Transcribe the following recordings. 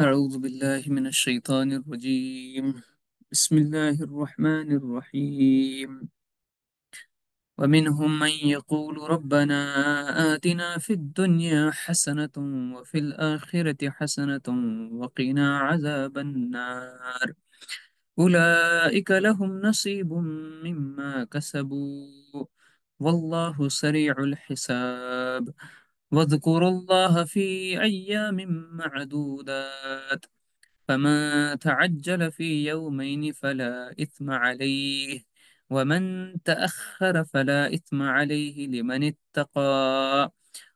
أعوذ بالله من الشيطان الرجيم بسم الله الرحمن الرحيم ومنهم من يقول ربنا آتنا في الدنيا حسنة وفي الآخرة حسنة وقنا عذاب النار أولئك لهم نصيب مما كسبوا والله سريع الحساب واذكروا الله في أيام معدودات فما تعجل في يومين فلا إثم عليه ومن تأخر فلا إثم عليه لمن اتقى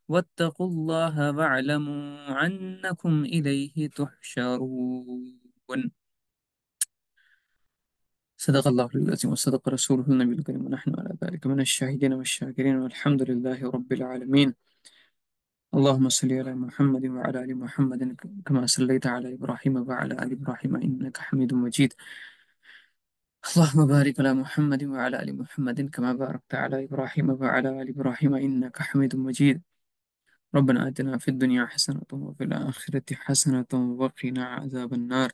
واتقوا الله واعلموا أنكم إليه تحشرون صدق الله العظيم وصدق رسوله النبي الكريم ونحن على ذلك من الشاهدين والشاكرين والحمد لله رب العالمين اللهم صل على محمد وعلى آل محمد كما صليت على إبراهيم وعلى آل إبراهيم إنك حميد مجيد اللهم بارك على محمد وعلى آل محمد كما باركت على إبراهيم وعلى آل إبراهيم إنك حميد مجيد ربنا آتنا في الدنيا حسنة وفي الآخرة حسنة وقنا عذاب النار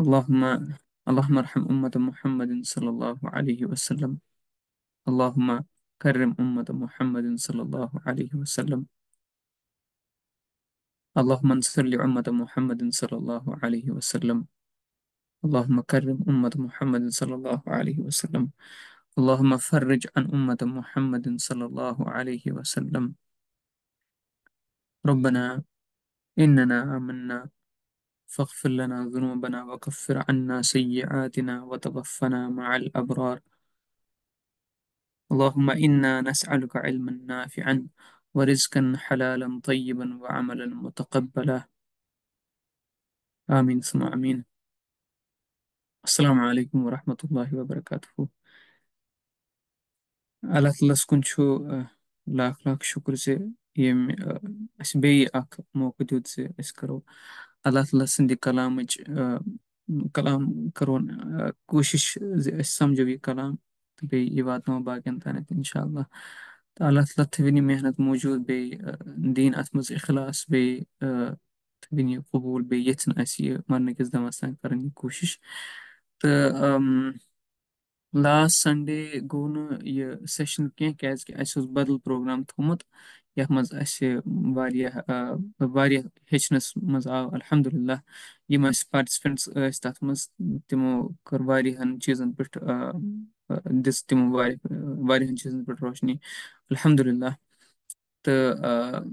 اللهم اللهم ارحم أمة محمد صلى الله عليه وسلم اللهم كرم أمة محمد صلى الله عليه وسلم اللهم انصر لأمة محمد صلى الله عليه وسلم اللهم كرم أمة محمد صلى الله عليه وسلم اللهم فرج عن أمة محمد صلى الله عليه وسلم ربنا إننا آمنا فاغفر لنا ذنوبنا وكفر عنا سيئاتنا وتوفنا مع الأبرار اللهم إنا نسألك علما نافعا ورزقا حلالا طيبا وعملا متقبلا آمين ثم آمين السلام عليكم ورحمة الله وبركاته على الله سكون شو لاك آه، لاك شكر سي يم آه، أس بي أك موقع دود سي أس کرو الله تعالى سندي كلامج آه، كلام کرون کوشش زي أس سمجو كلام بیٚیہِ یہِ واتناوو باقیَن تانٮ۪تھ اِنشاءاللہ تہٕ اللہ تعالیٰ تھٲوِنۍ یہِ محنت موٗجوٗد بیٚیہِ دِیِن اَتھ منٛز اخلاص بیٚیہِ تھٲوِنۍ یہِ قبوٗل بیٚیہِ ییٚژھِن اَسہِ یہِ مَرنہٕ کِس دَمَس تام کَرٕنۍ یہِ کوٗشِش تہٕ لاسٹ سَنڈے گوٚو نہٕ یہِ سیشَن کینٛہہ کیٛازِکہِ اَسہِ اوس بدل پروگرام تھوٚمُت یَتھ منٛز اَسہِ واریاہ واریاہ ہیٚچھنَس منٛز آو الحمدُللہ یِم اَسہِ پاٹِسِپٮ۪نٛٹٕس ٲسۍ تَتھ منٛز تِمو کٔر واریاہَن چیٖزَن پٮ۪ٹھ دِژ تِم واریاہ واریاہَن چیٖزَن پٮ۪ٹھ روشنی الحمدُاللہ تہٕ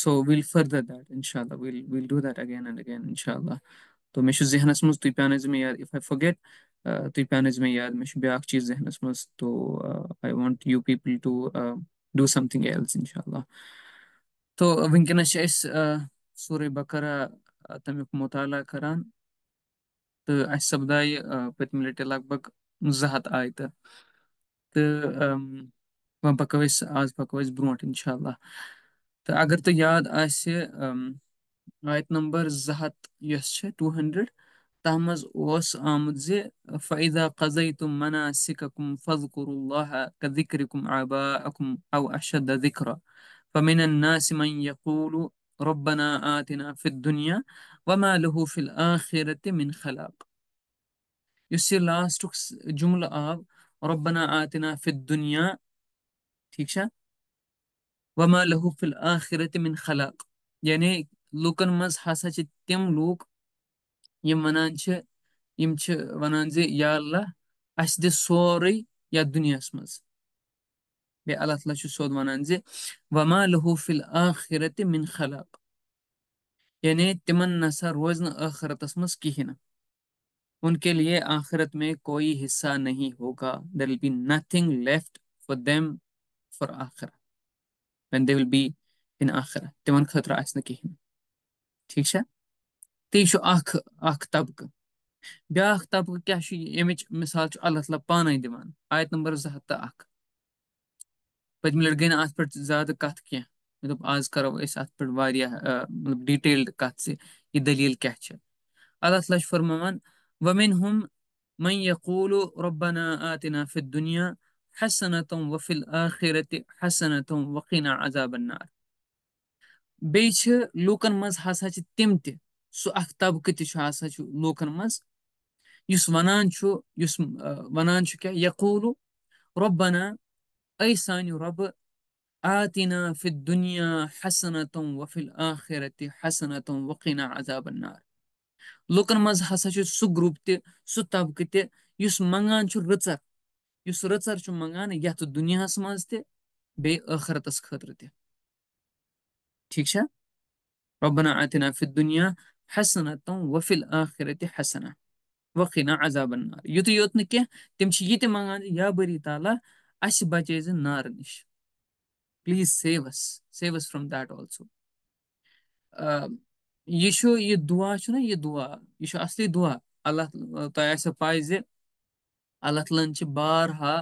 سو وِل فٔردَر دیٹ اِنشاء اللہ will will do that again and again اِنشاء اللہ تو مےٚ چھُ ذہنَس منٛز تُہۍ پیٛانٲیزِ مےٚ یاد اِف آی فوٚگیٹ تُہۍ پیٛانٲیزِ مےٚ یاد مےٚ چھُ بیٛاکھ چیٖز ذہنَس منٛز تو I want you people to do something else اِنشاء اللہ تو وٕنکیٚنَس چھِ أسۍ سورُے بَکارا تَمیُک مُطالعہ کَران تہٕ اَسہِ سَپدایہِ پٔتمہِ لَٹہِ لگ بگ زٕ ہَتھ آیتہٕ تہٕ وۄنۍ پَکو أسۍ آز پَکو أسۍ برونٛٹھ اِنشاء اللہ تہٕ اگر تۄہہِ یاد آسہِ آیت نمبر زٕ ہَتھ یۄس چھِ ٹوٗ ہنٛڈرڈ تَتھ منٛز اوس آمُت زِ فعدا قزے تُم مناسِکم فضکُر اللہ کِکرِکُم آبا اکُم او اشد ذِکرا فمن الناس من يقول ربنا آتنا في الدنيا وما له في الآخرة من خلاق यस ये लास्टुक जुमला आब रब्बना आतना फिद दुनिया ठीक छ वमा लहु फिल आखिरत मिन खलाक यानी लूकन मज हसा तम लूक यम वनान यम वनान जे या अल्लाह अस दे सोरे या दुनिया मज बे अल्लाह तला सोद वनान जे वमा लहु फिल आखिरत मिन खलाक यानी तिमन नसा रोज न आखिरतस मज कहीं ना उनके लिए आखिरत में कोई हिस्सा नहीं होगा there will be nothing left for them for आखिर when they will be in आखिर तिमन खतरा आस ना कहें ठीक तो यह तबक ब्या तबक क्या यमि मिसाल अल्लाह तला पान दिवान आयत नंबर जो हत पत्मी लड़के अत ज्यादा कथ क्या मे मतलब दो आज करो अत मतलब डिटेल्ड कत से यह दलील क्या है अल्लाह तला फरमान ومنهم من يقول ربنا آتنا في الدنيا حسنة وفي الآخرة حسنة وقنا عذاب النار بيش لوكن مز منٛز ہسا سو تِم كتش سُہ اَکھ طبقہٕ تہِ چھُ ہسا چھُ وَنان چھُ يس وَنان آه، چھُ کیٛاہ یقوٗلوٗ رۄبنا أے سانہِ آتِنا في الدنيا حسنة وفي الآخرة حسنة وقنا عذاب النار लुकन मज हा सू तु तबक तुस मंगान रचर इस रचर मंगान ये दुनिया मेरत खुद ठीक रबना अतना दुनिया हसन तम वफिल आखरत हसन वकीना अजाबन नार युत योत नम मंगान या बरी तला अस बचे नार नश please save save us save us from that also यह यह दुआ ना यह दुआ यह असली दुआ अल्लाह तह पाय जे अल्लाह तालन बारहा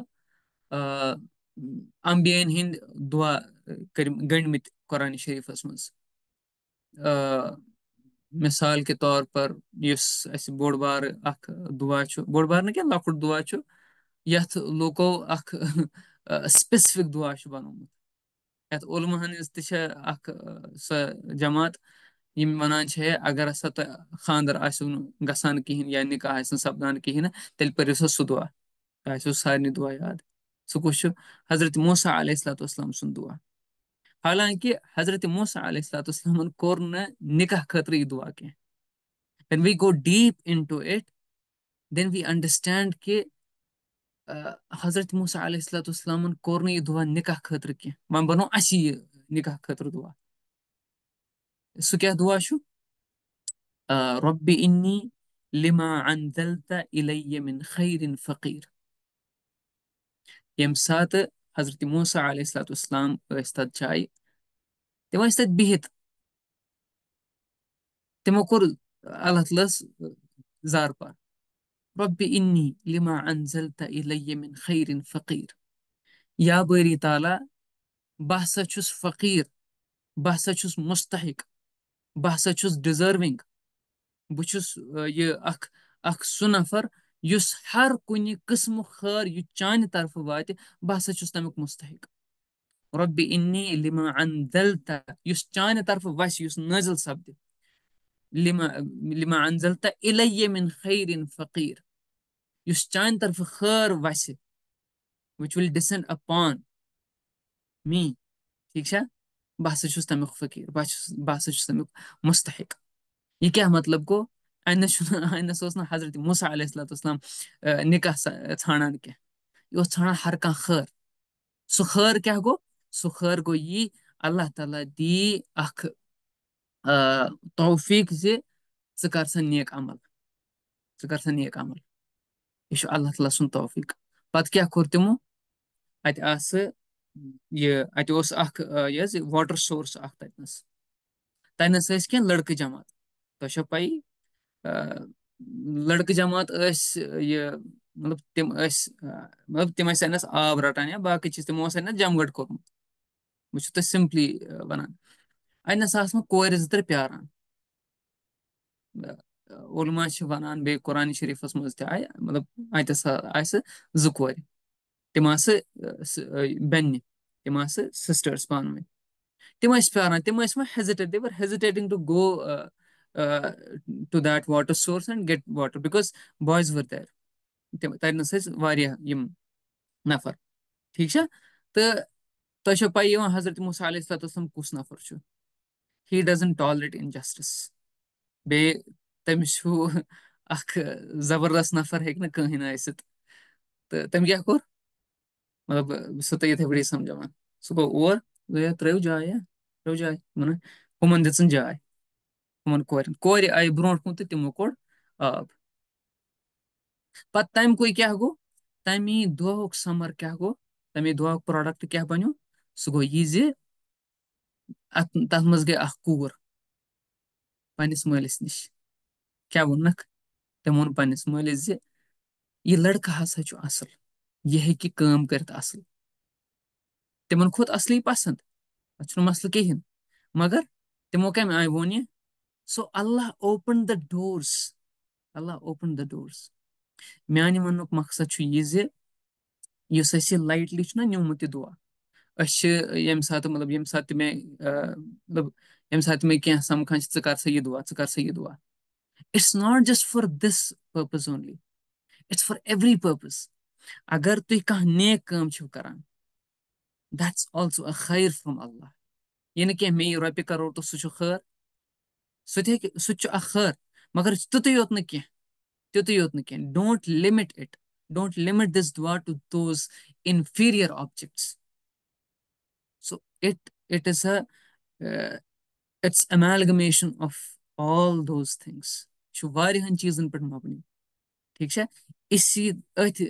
अम्बियन हिंद दुआ गंडमित कुरान शरीफस मज मिसाल के तौर पर इस बोड़ बार अख दुआ बोड़ बार ना क्या लकुट दुआ यथ लोको अख स्पेसिफिक दुआ बनुमुत यथ उलमन हज यम वन अगर हसा खानदर आसान कहें या निकाह सपदान कहें तेल पो सो सह दुआ तो सारे दुआ याद सह कुछ हजरत मूसा अलैहिस्सलाम सुन दुआ हालांकि हजरत मूसा अलैहिस्सलाम कोर निकाह खतर यह दुआ कह when we go deep into it then we understand कि हजरत मूसा अलैहिस्सलाम कोर यह दुआ निकाह खतर कह अस यह निकाह खतर दुआ السكيه دواشو آه ربي إني لما أنزلت إلي من خير فقير يمسات حضرت موسى عليه الصلاة والسلام استاد جاي تما استاد بهت تما كور الله تلس زار بار ربي إني لما أنزلت إلي من خير فقير يا بيري تالا بحث چھس فقير بحث چھس مستحق بہٕ ہسا چھُس ڈِزٔروِنٛگ بہٕ چھُس یہِ اَکھ اَکھ سُہ نفر یُس ہر کُنہِ قٕسمُک خٲر یہِ چانہِ طرفہٕ واتہِ بہٕ ہسا چھُس تَمیُک مُستحق رۄبہِ اِنی لِما اَن دَل انزلتا یُس چانہِ طرفہٕ وَسہِ یُس نٲزِل سَپدِ لِما لِما اَن انزلتا اِلیہ مِن خیرِن فقیٖر یُس چانہِ طرفہٕ خٲر وَسہِ وِچ وِل اَ پان می ٹھیٖک چھا بہٕ ہسا چھُس تَمیُک فقیٖر بہٕ چھُس بہٕ ہسا چھُس تَمیُک مُستحق یہِ کیٛاہ مطلب گوٚو اَنٮ۪س چھُنہٕ اَنٮ۪س اوس نہٕ حضرت مُسا علیہ صلاتُ وسلام نِکاح ژھانٛڈان کینٛہہ یہِ اوس ژھانٛڈان ہر کانٛہہ خٲر سُہ خٲر کیٛاہ گوٚو سُہ خٲر گوٚو یی اللہ تعالیٰ دی اکھ توفیٖق زِ ژٕ کر سا نیک عمل ژٕ کر سا نیک عمل یہِ چھُ اللہ تعالیٰ سُنٛد توفیٖق پتہٕ کیٛاہ کوٚر تِمو اَتہِ آسہٕ یہِ اَتہِ اوس اکھ یہِ حظ واٹر سورس اکھ تَتنَس تَتنَس ٲسۍ کینٛہہ لٔڑکہٕ جماعت تۄہہِ چھو پَیی لٔڑکہٕ جماعت ٲسۍ یہِ مطلب تِم ٲسۍ مطلب تِم ٲسۍ اَتنَس آب رَٹان یا باقٕے چیٖز تِمو اوس اَتنَس جمگٹ کوٚرمُت بہٕ چھُس تۄہہِ سِمپلی وَنان اَتنَس آسہٕ وۄنۍ کورِ زٕ ترٛےٚ پیاران علما چھِ وَنان بیٚیہِ قۄرانِ شریٖفَس منٛز تہِ آیہِ مطلب اَتہِ ہَسا آسہِ زٕ کورِ تِم آسہٕ بیٚنہِ تِم آسہٕ سِسٹٲرٕس پانہٕ ؤنۍ تِم ٲسۍ پیاران تِم ٲسۍ وۄنۍ ہیزِٹیٹ دِوَر hesitating to go to that water source and get water because boys were there تِم تَتہِ نَس ٲسۍ واریاہ یِم نفر ٹھیٖک چھا تہٕ تۄہہِ چھو پَے یِوان حضرت موٗسیٰ علیہ صلاتُسلم کُس نفر چھُ ہی ڈزن ٹالریٹ اِنجَسٹِس بیٚیہِ تٔمِس چھُ اَکھ زَبردَست نفر ہیٚکہِ نہٕ کٕہٕنۍ ٲسِتھ تہٕ تٔمۍ کیٛاہ کوٚر मतलब सत है बड़ी समझा मैं सुबह और गया तो त्रो जाए त्रो जाए वन हम दिचन जाए हम कौर कौर आये ब्रो कमो तो कोड़ आब पम कोई क्या गो तमी दुह समर क्या गो तमी दुह प्रोडक्ट क्या बनो सह गो यह जे तथ मज गई कूर पनिस मलिस नश क्या वोनक तम वो पनिस मलिस यह लड़का हसा चु असल یہِ ہیٚکہِ کٲم کٔرِتھ اَصٕل تِمن کھوٚت اَصلی پَسنٛد تَتھ چھُنہٕ مَسلہٕ کِہیٖنۍ مگر تِمو کَمہِ آیہِ ووٚن یہِ so Allah open the doors Allah open the doors میانہِ وَننُک مقصد چھُ یہِ زِ یُس اَسہِ یہِ لایٹلی چھُنہ نیوٗمُت یہِ دُعا أسۍ چھِ ییٚمہِ ساتہٕ مطلب ییٚمہِ ساتہٕ تہِ مےٚ مطلب ییٚمہِ ساتہٕ مےٚ کینٛہہ سَمکھان چھِ ژٕ کر سا یہِ دُعا ژٕ کر سا یہِ دُعا it's not just for this purpose only it's for every purpose अगर तुम कह नेक कम करान दैट्स अ खैर फ्रॉम अल्लाह ये कह मे रोपे करो तो सह खर सह खर मगर तुत योत नी तुत योत नी don't limit it don't limit this दुआ to those inferior objects so it it is a it's of all those things वारीहन चीजन पे मबनी ठीक है इसी अथ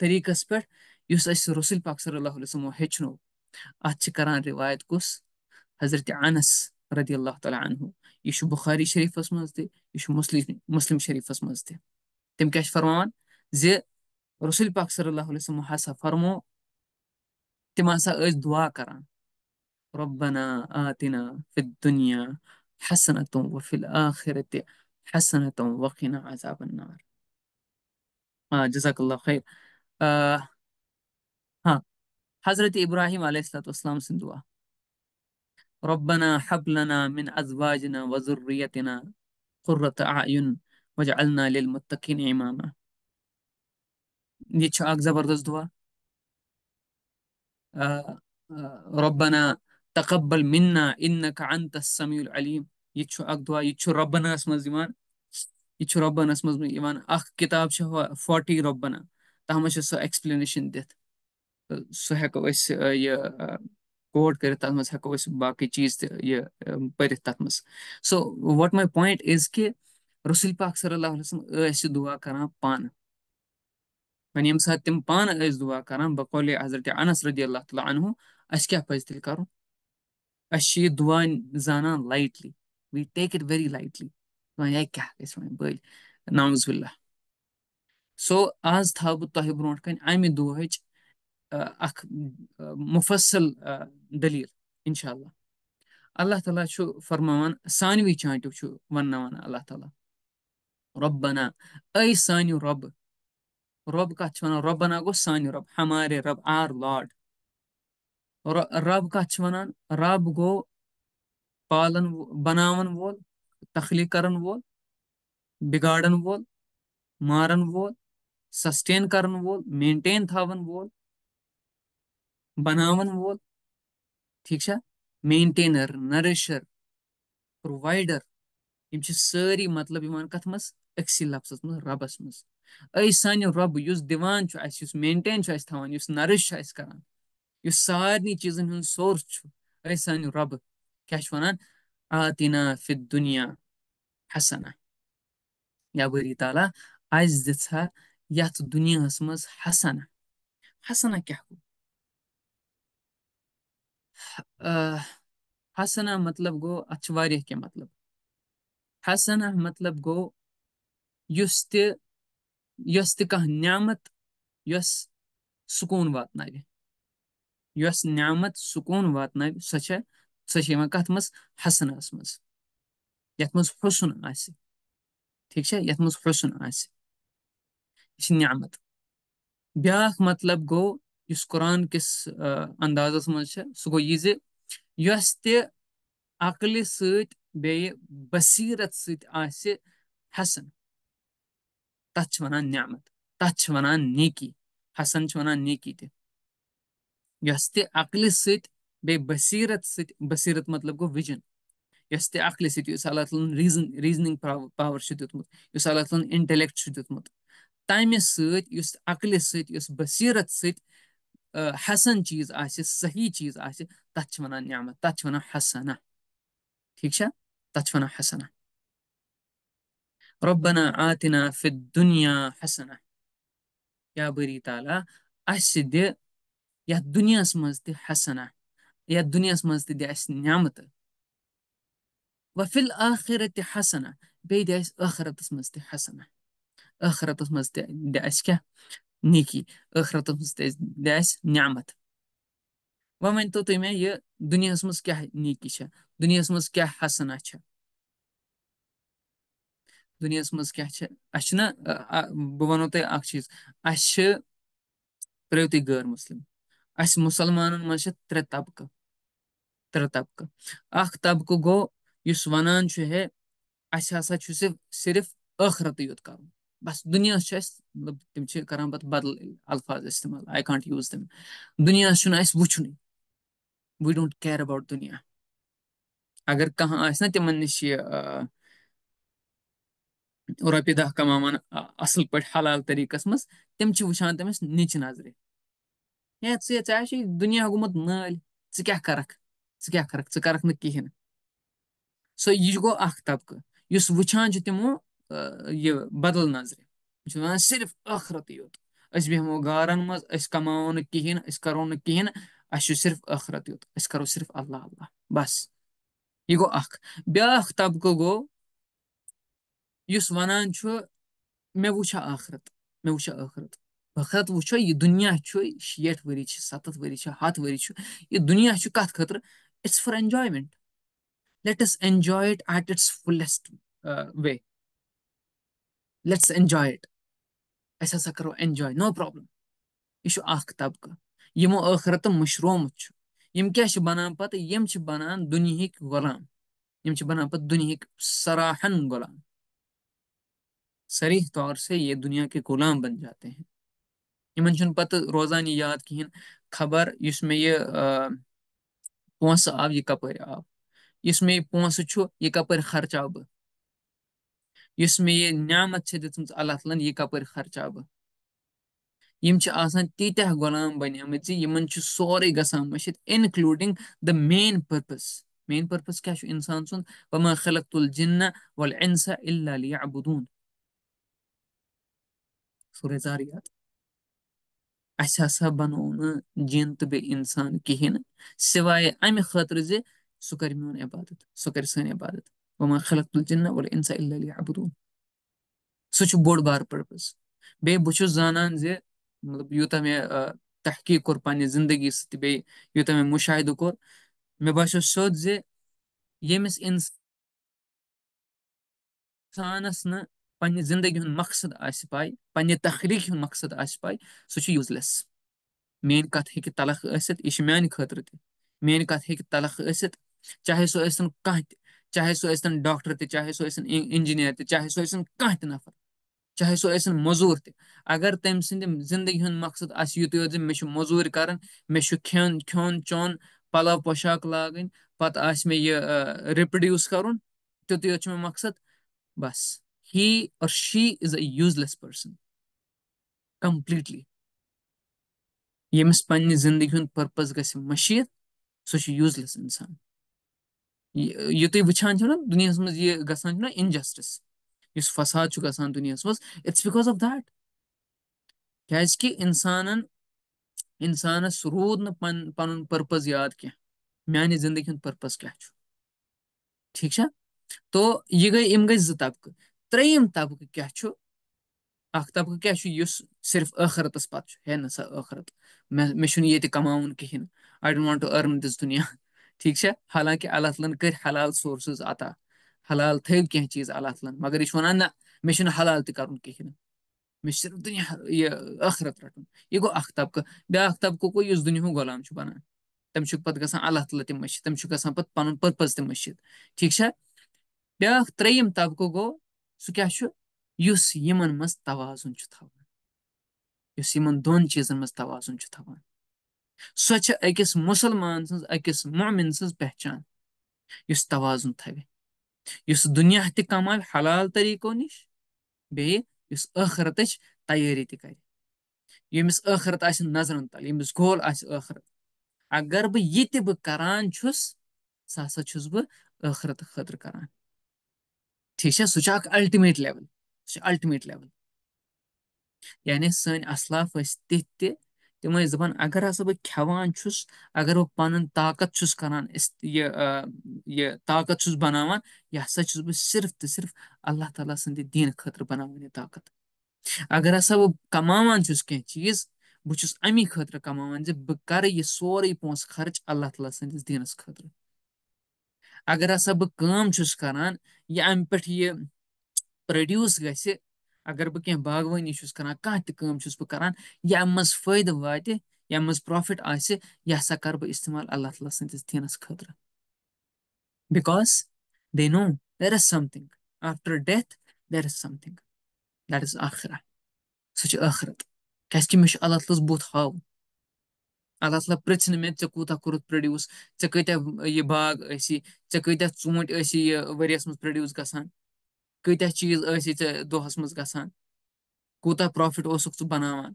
तरीकस पे उस रसूल पाक सल्लमो हेचनो अत करान रिवायत कुस हजरत अनस रदी अल्लाह तह यह बुखारी शरीफस मज मुस्लिम मुस्लिम शरीफस मज तम क्या फरमान जि रसूल पाक सल्लमो हसा फरमो तम हसा दुआ करान रबना आतना फिद दुनिया हसनतों वफिल आखिरत हसनतों वकीना अजाबनार آه جزاك الله خير آه ها حضرت إبراهيم عليه الصلاة والسلام سندوا ربنا هب لنا من أزواجنا وذريتنا قرة أعين وجعلنا للمتقين إماما نيتش آك زبردست دعا آه آه ربنا تقبل منا إنك أنت السميع العليم يتشو أك دعا يتشو ربنا اسم زمان यह रबानस मज किताब फोर्टी रबाना तथा मे सो एक्सप्लेनेशन दिथ सो हेको कोट कर हेको बाकी चीज ये पढ़ so what my point is कि रसुल पाक सल्लम दुआ कर पान वन ये सात तम पान दुआ कर बकौल हजरत अनस रदी अल्लाह तह अस क्या पज तेल कर दुआ जाना lightly we take it very lightly وۄنۍ کیٛاہ گژھِ وۄنۍ بٔلۍ ناوزُلہ سو آز تھاو بہٕ تۄہہِ برونٛٹھ کَنہِ اَمہِ دۄہٕچ اَکھ مُفصل دٔلیٖل اِنشاء اللہ اللہ تعالیٰ چھُ فرماوان سانوٕے چانٹیُک چھُ وَنناوان اللہ تعالیٰ رۄبنا أے سانہِ رۄب رۄب کَتھ چھِ وَنان رۄبنا گوٚو سانہِ رۄب ہمارے رۄب آر لاڈ رۄب کَتھ چھِ وَنان رۄب گوٚو پالَن بَناوَن وول तख्लीक कर वोल बिगाड़न वोल मारन वोल सस्टेन करन वोल मेंटेन थावन वोल बनावन वोल ठीक छा मेंटेनर नरिशर प्रोवाइडर यम सारी मतलब इन कथ मज अक्सी लफ्ज मज रबस मज अ सान रब यस दिवान अस मेंटेन थान नरिश अस करान सारी चीजन हूं सोर्स अ सान रब क्या वनान आतिना फिद दुनिया हसना या बरी ताला आज दिशा या तो दुनिया हसमस हसना हसना क्या गो हसना मतलब गो अच क्या मतलब हसना मतलब गो युस ते का ते कह न्यामत यस सुकून वातना युस न्यामत सुकून वातना है سۄ چھِ یِوان کَتھ منٛز حسنَس منٛز یَتھ منٛز حُسُن آسہِ ٹھیٖک چھا یَتھ منٛز حُسُن آسہِ یہِ چھِ نعمت بیٛاکھ مطلب گوٚو یُس قرآن کِس اندازَس منٛز چھِ سُہ گوٚو یہِ زِ یۄس تہِ عقلہِ سۭتۍ بیٚیہِ بصیٖرت سۭتۍ آسہِ حسن تَتھ چھِ وَنان نعمت تَتھ چھِ وَنان نیکی حسن چھِ وَنان نیکی تہِ یۄس تہِ عقلہِ سۭتۍ बे बसीरत सत बसीरत मतलब गो विजन यस ते अक्ल सल्लाह तन रीजन रीजनिंग पावर दुतमुत यस अल्लाह तन इंटेलेक्ट दुतमुत तमें सत अक्ल सत बसीरत सत हसन चीज आही चीज आत वन न्यामत तथ वन हसना ठीक तथ वन हसना रबना आतना फि दुनिया हसना या बरी ताला अस दे दुनिया मज हसना یَتھ دُنیاہَس منٛز تہِ دِ اَسہِ نعمتہٕ وَفِل ٲخرت تہِ حسنا بیٚیہِ دِ اَسہِ ٲخرَتَس منٛز تہِ حسنا ٲخرَتَس منٛز تہِ دِ اَسہِ کیٛاہ نیکی ٲخرَتَس منٛز تہِ دِ اَسہِ نعمت وۄنۍ ؤنۍتو تُہۍ مےٚ یہِ دُنیاہَس منٛز کیٛاہ نیکی چھےٚ دُنیاہَس منٛز کیٛاہ حسنا چھےٚ دُنیاہَس منٛز کیٛاہ چھِ اَسہِ چھِنہ بہٕ وَنو تۄہہِ اَکھ چیٖز اَسہِ چھِ ترٛٲیِو تُہۍ غٲر مُسلِم اَسہِ مُسلمانَن منٛز چھِ ترٛےٚ طبقہٕ ترٛےٚ طبقہٕ اکھ طبقہٕ گوٚو یُس وَنان چھُ ہے اَسہِ ہسا چھُ صرف صرف ٲخرتٕے یوت کَرُن بَس دُنیاہَس چھُ اَسہِ مطلب تِم چھِ کران پَتہٕ بدل الفاظ استعمال آی کانٛٹ یوٗز تِم دُنیاہَس چھُنہٕ اَسہِ وٕچھنُے وی ڈونٛٹ کیر اٮ۪باوُٹ دُنیا اگر کانٛہہ آسہِ نا تِمن نِش یہِ رۄپیہِ دہ کماوان اَصٕل پٲٹھۍ حلال طٔریٖقَس منٛز تِم چھِ وٕچھان تٔمِس نِچہِ نظرِ ہے ژٕ ژےٚ چھُے دُنیا گوٚمُت نٲلۍ ژٕ کیٛاہ کَرَکھ ژٕ کیٛاہ کَرَکھ ژٕ کَرَکھ نہٕ کِہیٖنۍ سو یہِ گوٚو اَکھ طبقہٕ یُس وٕچھان چھُ تِمو یہِ بدل نظرِ یِم چھِ وَنان صرف ٲخرَتٕے یوت أسۍ بیٚہمو گارَن منٛز أسۍ کَماوو نہٕ کِہیٖنۍ أسۍ کَرو نہٕ کِہیٖنۍ اَسہِ چھُ صرف ٲخرَت یوت أسۍ کَرو صرف اللہ اللہ بَس یہِ گوٚو اَکھ بیٛاکھ طبقہٕ گوٚو یُس وَنان چھُ مےٚ وٕچھا ٲخرَت مےٚ وٕچھا ٲخرَت ٲخرَت وٕچھو یہِ دُنیا چھُ شیٹھ ؤری چھِ سَتَتھ ؤری چھِ ہَتھ ؤری چھُ یہِ دُنیا چھُ کَتھ خٲطرٕ it's for enjoyment let us enjoy it at its fullest uh, way let's enjoy it aisa sa karo enjoy no problem یہِ چھُ اکھ طبقہٕ یِمو ٲخرتہٕ مٔشرومُت چھُ یِم کیاہ چھِ بنان پتہٕ یِم چھِ بنان دُنیہٕکۍ غۄلام یِم چھِ بنان پتہٕ دُنیہٕکۍ سراہن सरीह तौर से ये दुनिया के गुलाम बन जाते हैं इमन पत रोजान याद कहें खबर इसमें ये आ, पोस आव यह कप आव इस मे पोंस यह कप खर्चा बह इसमें यह नामत दिम अल्लाह तला यह कप खर्चा बह यम तीत गुलाम बन यमन सोरे ग गशित including the main purpose main purpose क्या इंसान सुंद वमा खलकुल जिन्न वल इंसा इल्ला अबूदून जारियात अस हसा बनो जिन तो बे इंसान कहें सिवाय अमि खतर सह कर मोन इबादत सह कर सी इबादत वमा खलक जिन वल इंसा अबरून सह बोड़ बार पर्पज बे बहु जानान जि मतलब यूत मे तहकी कोर पे जिंदगी सै यूत मे मुशाह कोर मे बो सोद जि यमिस इंसानस न پنٛنہِ زندگی ہُنٛد مقصد آسہِ پاے پنٛنہِ تخلیٖق ہُنٛد مقصد آسہِ پاے سُہ چھُ یوٗزلٮ۪س میٛٲنۍ کَتھ ہیٚکہِ تلخ ٲسِتھ یہِ چھِ میٛانہِ خٲطرٕ تہِ میٛٲنۍ کَتھ ہیٚکہِ تلخ ٲسِتھ چاہے سُہ ٲسۍتَن کانٛہہ تہِ چاہے سُہ ٲسۍتَن ڈاکٹر تہِ چاہے سُہ ٲسِن اِنجیٖنیر تہِ چاہے سُہ ٲسِن کانٛہہ تہِ نفر چاہے سُہ ٲسِن مٔزوٗر تہِ اگر تٔمۍ سٕنٛدِ زندگی ہُنٛد مقصد آسہِ یُتُے یوت زِ مےٚ چھُ مٔزوٗرۍ کَرٕنۍ مےٚ چھُ کھیٚون کھیٚون چیٚون پَلو پۄشاک لاگٕنۍ پَتہٕ آسہِ مےٚ یہِ رِپرڈیوٗس کَرُن تیُتُے یوت چھُ مےٚ مقصد بَس he or she is a useless person. Completely. ییٚمِس پنٛنہِ زِندگی ہُنٛد پٔرپَز گژھِ مٔشیٖد سُہ چھُ یوٗزلٮ۪س اِنسان یہِ تُہۍ وٕچھان چھِو نا دُنیاہَس منٛز یہِ گژھان چھُ نا اِنجَسٹِس یُس فساد چھُ گژھان دُنیاہَس منٛز اِٹٕس بِکاز آف دیٹ کیٛازِکہِ اِنسانَن اِنسانَس روٗد نہٕ پَن پَنُن پٔرپَز یاد کینٛہہ میٛانہِ زِندگی ہُنٛد پٔرپَز کیٛاہ چھُ ٹھیٖک چھا تو یہِ گٔے یِم گٔے زٕ طبقہٕ ترٛیِم طبقہٕ کیاہ چھُ اکھ طبقہٕ کیاہ چھُ یُس صرف ٲخرتس پتہٕ چھُ ہے نہ سا ٲخرت مےٚ مےٚ چھُنہٕ ییٚتہِ کماوُن کِہیٖنۍ I don't want to earn this دُنیا ٹھیٖک چھا حالانکہِ اللہ تعالیٰ ہن کٔرۍ حلال سورسٕز عطا حلال تھٲوۍ کینٛہہ چیٖز اللہ تعالیٰ ہن مگر یہِ چھُ وَنان نہ مےٚ چھُنہٕ حلال تہِ کَرُن کِہیٖنۍ مےٚ چھُ صرف دُنیا یہِ ٲخرت رَٹُن یہِ گوٚو اکھ طبقہٕ بیٛاکھ طبقہٕ گوٚو یُس دُنیاہُک غلام چھُ بَنان تٔمۍ چھُ پَتہٕ گژھان اللہ تعالیٰ تہِ مٔشِد تٔمۍ چھُ گژھان پَتہٕ پَنُن پٔرپَز تہِ مٔشِد ٹھیٖک چھا بیٛاکھ ترٛیٚیِم طبقہٕ گوٚو سُہ کیاہ چھُ یُس یِمن منٛز توازُن چھُ تھاوان یُس یِمن دۄن چیٖزن منٛز توازُن چھُ تھاوان سۄ چھِ أکِس مُسلمان سٕنٛز أکِس مومِن سٕنٛز پہچان یُس توازُن تھاوِ یُس دُنیا تہِ کماوِ حلال طٔریٖقو نِش بیٚیہِ یُس ٲخرتٕچ تیٲری تہِ کَرِ ییٚمِس ٲخرت آسہِ نظرن تل ییٚمِس گول آسہِ ٲخرت اگر بہٕ یہِ تہِ بہٕ کران چھُس سُہ ہسا چھُس بہٕ ٲخرت خٲطرٕ کران ٹھیٖک چھا سُہ چھُ اکھ الٹِمیٹ لیول سُہ چھُ الٹِمیٹ لیول یعنی سٲنۍ اصلاف ٲسۍ تِتھۍ تہِ تِم ٲسۍ دَپان اگر ہسا بہٕ کھٮ۪وان چھُس اگر بہٕ پَنُن طاقت چھُس کران یہِ یہِ طاقت چھُس بَناوان یہِ ہسا چھُس بہٕ صرف تہٕ صرف اللہ تعالیٰ سٕنٛدِ دیٖنہٕ خٲطرٕ بَناوان یہِ طاقت اگر ہسا بہٕ کَماوان چھُس کینٛہہ چیٖز بہٕ چھُس اَمی خٲطرٕ کَماوان زِ بہٕ کَرٕ یہِ سورُے پونٛسہٕ خرٕچ اللہ تعالیٰ سٕنٛدِس دیٖنَس خٲطرٕ अगर हसा बह कम करान अम पे यह प्रोड्यूस ग अगर बह कह बागवानी करान कह तम करान या अम मज फायद वात या मज प्रॉफिट आ कर बह इस्तेमाल अल्लाह तला सदस दीनस खतर because they know there is something after death there is something that is आखरा सह क्या मे अल्लाह ताल बुत हावन اللہ تعالیٰ پرٛژھِ نہٕ مےٚ ژےٚ کوٗتاہ کوٚرُتھ پرٛوڈیوٗس ژےٚ کۭتیاہ یہِ باغ ٲسی ژےٚ کۭتیاہ ژوٗنٛٹھۍ ٲسی یہِ ؤریَس منٛز پرٛوڈیوٗس گژھان کۭتیاہ چیٖز ٲسی ژےٚ دۄہَس منٛز گژھان کوٗتاہ پرٛافِٹ اوسُکھ ژٕ بَناوان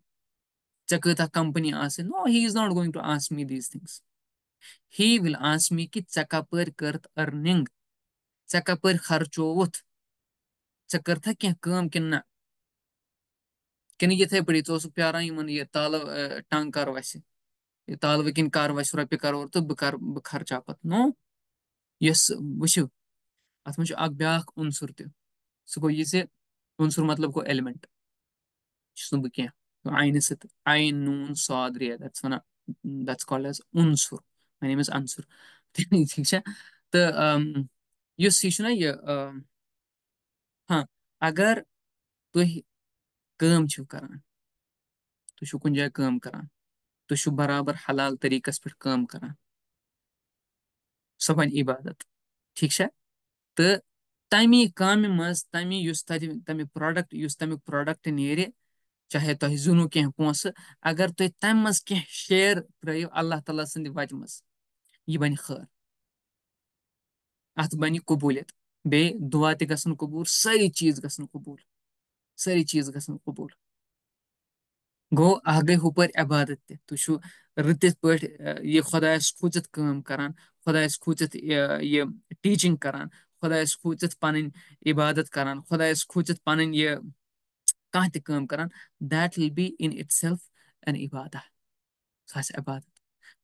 ژےٚ کۭتیاہ کَمپٔنی آسہٕ now he is not going to ask me these things he will ask me کہِ ژےٚ کَپٲرۍ کٔرٕتھ أرنِنٛگ ژےٚ کَپٲرۍ خرچووُتھ ژےٚ کٔرتھا کینٛہہ کٲم کِنہٕ نہ کِنہٕ یِتھٕے پٲٹھی ژٕ اوسُکھ پیاران یِمن یہِ تالو ٹنٛگ کر وَسہِ तालवि किन कार्वाई रपि करोर तो बह कर बह खर्चा पत नो यस वो अत मे ब्या उनसुर तह गो यह उनसुर मतलब गो एलिमेंट बह कह आयन सत आयन नून साद रे that's one that's called as उनसुर माय नेम इज अनसुर ठीक है तो यह ना ये हाँ अगर तुम कम कर तुम कुन जाए कम करान तो बराबर हलाल तरीकस पे कम कर सब इबादत ठीक है तो तमी काम मज तमी तमिक प्रोडक्ट तमिक प्रोडक्ट ने चाहे तुह जुनू कह पोस अगर तुम तम मज कह शेयर त्रो अल्लाह तला संद वत यह बन खर अत बन कबूलियत बे दुआ तबूल सारी चीज गबूल सारी चीज गबूल گوٚو اکھ گٔے ہُپٲرۍ عبادت تہِ تُہۍ چھُو رٕتِتھ پٲٹھۍ یہِ خۄدایَس کھوٗژِتھ کٲم کران خۄدایَس کھوٗژِتھ یہِ ٹیٖچِنٛگ کران خۄدایَس کھوٗژِتھ پَنٕنۍ عبادت کران خۄدایَس کھوٗژِتھ پَنٕنۍ یہِ کانٛہہ تہِ کٲم کران that will be in itself an عبادہ سُہ آسہِ عبادت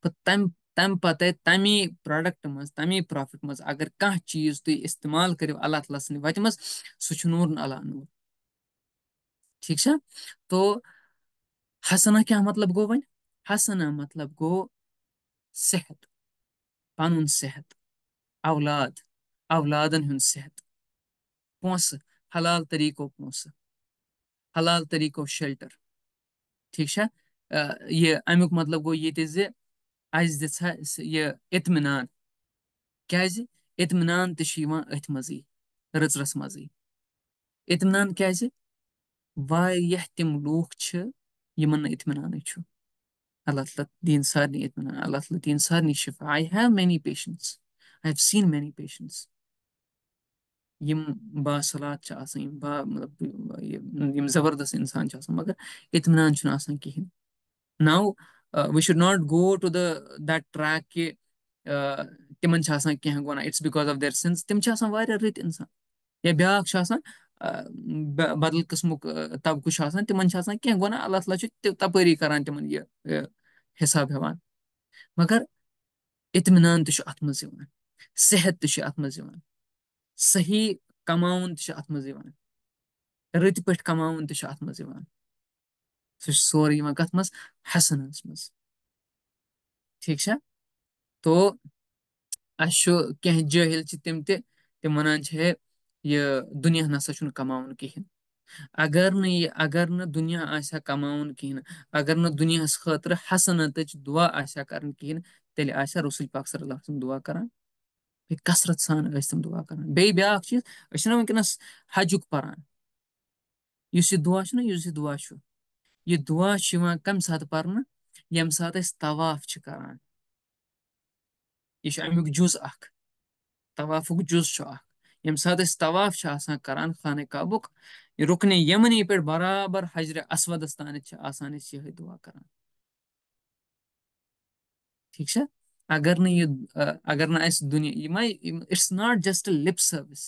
پَتہٕ تَمہِ تَمہِ پَتَے تَمی پرٛوڈَکٹ منٛز تَمی پرٛافِٹ منٛز اگر کانٛہہ چیٖز تُہۍ استعمال کٔرِو اللہ تعالیٰ سٕنٛدِ وَتہِ منٛز سُہ چھُ نوٗرُن اللہ نوٗر ٹھیٖک چھا تو حسنا کیٛاہ مطلب گوٚو وۄنۍ حسنا مطلب گوٚو صحت پَنُن صحت اولاد اولادَن ہُنٛد صحت پونٛسہٕ حلال طٔریٖقو پونٛسہٕ حلال طٔریٖقو شیٚلٹر ٹھیٖک چھا یہِ اَمیُک مطلب گوٚو ییٚتہِ زِ اَسہِ دِژ ہا یہِ اطمینان کیٛازِ اطمینان تہِ چھُ یِوان أتھۍ منٛزٕے رٕژرَس منٛزٕے اطمینان کیٛازِ واریاہ تِم لوٗکھ چھِ یِمن نہٕ اطمینانٕے چھُ اللہ تعالیٰ دِیِن سارنٕے اطمینان اللہ تعالیٰ دِیِن سارنٕے شِفا I have many patients I have seen many patients یِم باصلات چھِ آسان یِم با مطلب یِم زَبردست اِنسان چھِ آسان مگر اطمینان چھُنہٕ آسان کِہیٖنۍ now we should not go to the that track کہِ تِمَن چھِ آسان کینٛہہ وَنان it's because of their sins تِم چھِ آسان واریاہ رٕتۍ اِنسان یا بیٛاکھ چھُ آسان بدل قٕسمُک طبقہٕ چھُ آسان تِمن چھِ آسان کینٛہہ گۄناہ اللہ تعالیٰ چھُ تَپٲری کران تِمن یہِ حِساب ہیٚوان مگر اطمینان تہِ چھُ اتھ منٛز یِوان صحت تہِ چھُ اتھ منٛز یِوان صحیح کماوُن تہِ چھُ اتھ منٛز یِوان رٕتۍ پٲٹھۍ کماوُن تہِ چھُ اتھ منٛز یِوان سُہ چھُ سورُے یِوان کتھ منٛز حسنس منٛز ٹھیٖک چھا تو اسہِ چھُ کینٛہہ جٲہِل چھِ تِم تہِ تِم وَنان چھِ ہے یہِ دُنیا نسا چھُنہٕ کَماوُن کِہیٖنۍ اگر نہٕ یہِ اگر نہٕ دُنیا آسہِ ہا کَماوُن کِہیٖنۍ اگر نہٕ دُنیاہَس خٲطرٕ حسنتٕچ دُعا آسہِ ہا کَرٕنۍ کِہیٖنۍ تیٚلہِ آسہِ ہا رسول پاک صلی اللہ علیہ وسلم دُعا کَران بیٚیہِ کثرت سان ٲسۍ تِم دُعا کَران بیٚیہِ بیٛاکھ چیٖز أسۍ چھِنا وٕنکیٚنَس حجُک پَران یُس یہِ دُعا چھُنا یُس یہِ دُعا چھُ یہِ دُعا چھُ یِوان کَمہِ ساتہٕ پَرنہٕ ییٚمہِ ساتہٕ أسۍ طواف چھِ کَران یہِ چھُ اَمیُک جُز اَکھ طوافُک جُز چھُ اَکھ ये साथ तवाफ करान खान काबुक रुकने यमनी पे बराबर हजर असवदस तान आसान ये दुआ करान ठीक है अगर ना ये अगर ना दुनिया it's not just lip service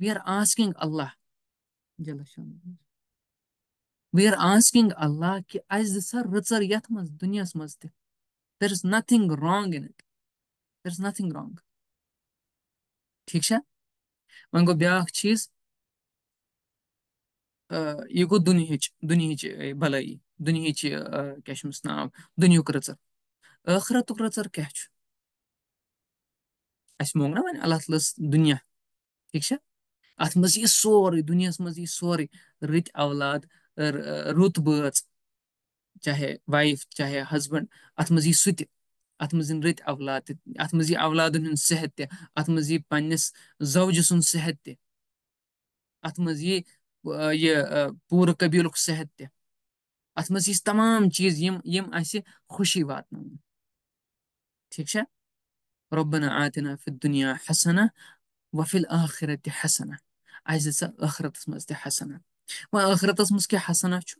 we are asking Allah we are asking Allah कि अस दि रचर यथ मज मज त there is nothing wrong in it there is nothing wrong ठीक है وۄنۍ گوٚو بیٛاکھ چیٖز یہِ گوٚو دُنہِچ دُنہِچ بَلٲیی دُنہِچ کیٛاہ چھُ أمِس ناو دُنیُک رٕژر ٲخرَتُک رٕژر کیٛاہ چھُ اَسہِ مونٛگ نہ وۄنۍ اللہ تعالیٰ ہَس دُنیا ٹھیٖک چھا اَتھ منٛز یہِ سورُے دُنیاہَس منٛز یہِ سورُے رٕتۍ اولاد رُت بٲژ چاہے وایف چاہے ہسبنٛڈ اَتھ منٛز یی سُہ تہِ اتھ مز یِن رٕتۍ اولاد تہِ اتھ منٛز یی اولادن ہُنٛد صحت تہِ اتھ منٛز یی پننِس زوجہِ سُنٛد صحت تہِ اتھ منٛز آه، یی یہِ آه، پوٗرٕ قبیٖلُک صحت تہِ اتھ منٛز یِژھ تمام چیٖز یِم یِم اسہِ خوشی واتناوان ٹھیٖک چھا رۄبنا آتِنا فِد دُنیا حسنا وفِل ٲخرت تہِ حسنا اَسہِ دِژا ٲخرتس منٛز تہِ حسنا وۄنۍ ٲخرتس منٛز کیٛاہ حسنا چھُ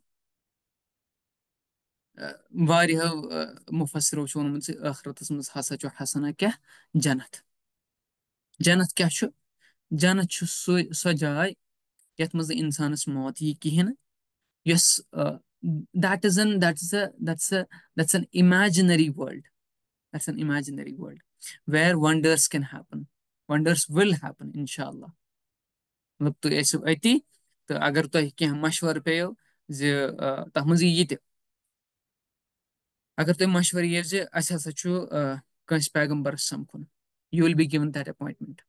واریاہو مُفصرو چھُ ووٚنمُت زِ ٲخرَتَس منٛز ہسا چھُ حسنا کیٛاہ جنت جنت کیٛاہ چھُ جنت چھُ سُہ سۄ جاے یَتھ منٛز نہٕ اِنسانَس موت یی کِہیٖنۍ یۄس that is an that is a that's a that's an imaginary world that's an imaginary world where wonders can happen wonders will happen اِنشاء اللہ مطلب تُہۍ ٲسِو أتی تہٕ اگر تۄہہِ کینٛہہ مَشوَرٕ پیٚیو زِ تَتھ منٛز یی یہِ تہِ अगर तुम मशवर ये हसा कंस पैगम्बर समकुन you will be given that appointment